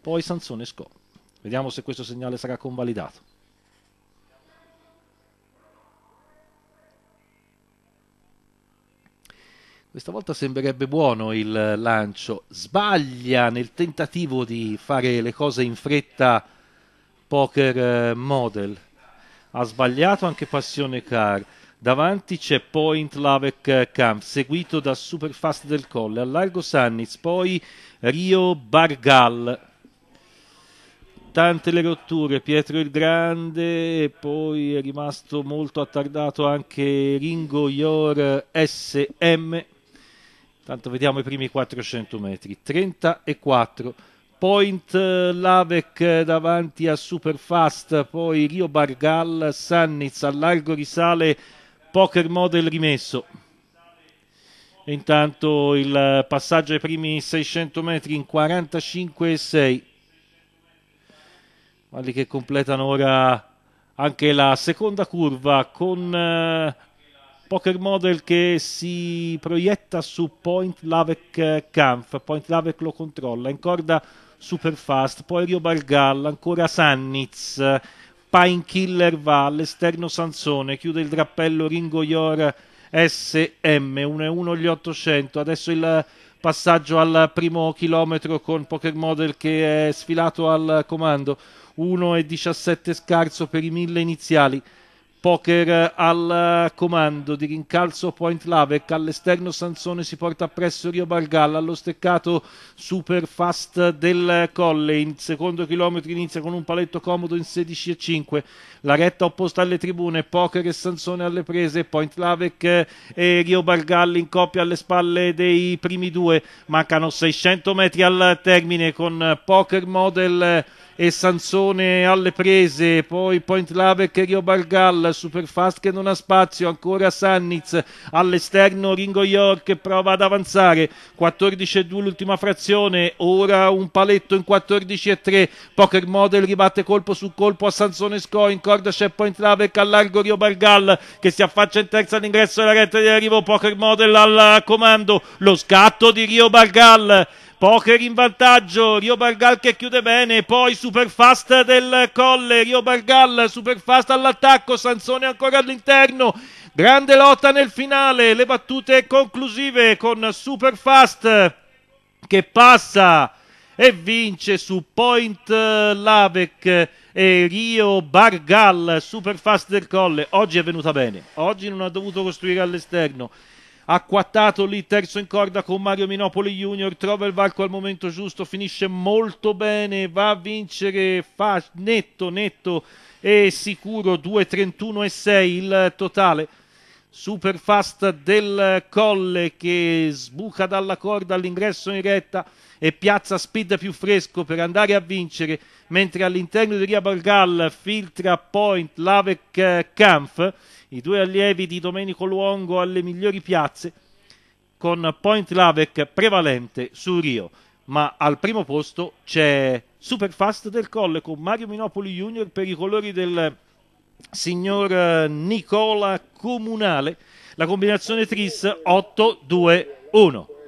Poi Sansone Sco. Vediamo se questo segnale sarà convalidato. Questa volta sembrerebbe buono il lancio. Sbaglia nel tentativo di fare le cose in fretta poker eh, model. Ha sbagliato anche Passione Car. Davanti c'è Point Lavec eh, Camp, seguito da Superfast del Colle. A largo Sanniz, poi Rio Bargal tante le rotture, Pietro il Grande e poi è rimasto molto attardato anche Ringo Ior SM. Tanto vediamo i primi 400 metri, 34. Point eh, Lavec eh, davanti a Superfast, poi Rio Bargal, Sanniz, a largo risale Poker Model rimesso. E intanto il eh, passaggio ai primi 600 metri in 45,6 Valli che completano ora anche la seconda curva con eh, Poker Model che si proietta su Point Lavec eh, Kampf. Point Lavec lo controlla, in corda super fast, poi Rio Bargalla, ancora Sanniz, Pine Killer va all'esterno Sansone, chiude il drappello Ringo Ior SM, 1-1 gli 800, adesso il passaggio al primo chilometro con Poker Model che è sfilato al comando 1,17 scarso per i mille iniziali Poker eh, al eh, comando di rincalzo Point Lavec, ecco, all'esterno Sansone si porta presso Rio Bargalla, allo steccato super fast del Colle, in secondo chilometro inizia con un paletto comodo in 16,5, la retta opposta alle tribune, Poker e Sansone alle prese, Point Lavec ecco, e Rio Bargalla in coppia alle spalle dei primi due, mancano 600 metri al termine con Poker Model e Sansone alle prese, poi Point Lavec e ecco, Rio Bargalla dal Superfast che non ha spazio, ancora Sanniz all'esterno Ringo York prova ad avanzare, 14-2 l'ultima frazione, ora un paletto in 14-3, Poker Model ribatte colpo su colpo a Sansone Sco, in corda c'è Point Lavec allargo Rio Bargal che si affaccia in terza all'ingresso della rete di arrivo, Poker Model al comando, lo scatto di Rio Bargal Poker in vantaggio, Rio Bargal che chiude bene, poi super fast del Colle, Rio Bargal, super fast all'attacco, Sansone ancora all'interno, grande lotta nel finale, le battute conclusive con super fast che passa e vince su Point Lavec e Rio Bargal, super fast del Colle, oggi è venuta bene, oggi non ha dovuto costruire all'esterno acquattato lì terzo in corda con Mario Minopoli Junior, trova il varco al momento giusto, finisce molto bene, va a vincere fa netto netto e sicuro 2.31 e 6 il totale super fast del Colle che sbuca dalla corda all'ingresso in retta e piazza speed più fresco per andare a vincere, mentre all'interno di Ria Bargal filtra Point Lavec Kampf, i due allievi di Domenico Luongo alle migliori piazze, con Point Lavec prevalente su Rio. Ma al primo posto c'è super fast del Colle con Mario Minopoli Junior per i colori del signor eh, Nicola Comunale, la combinazione tris 8-2-1.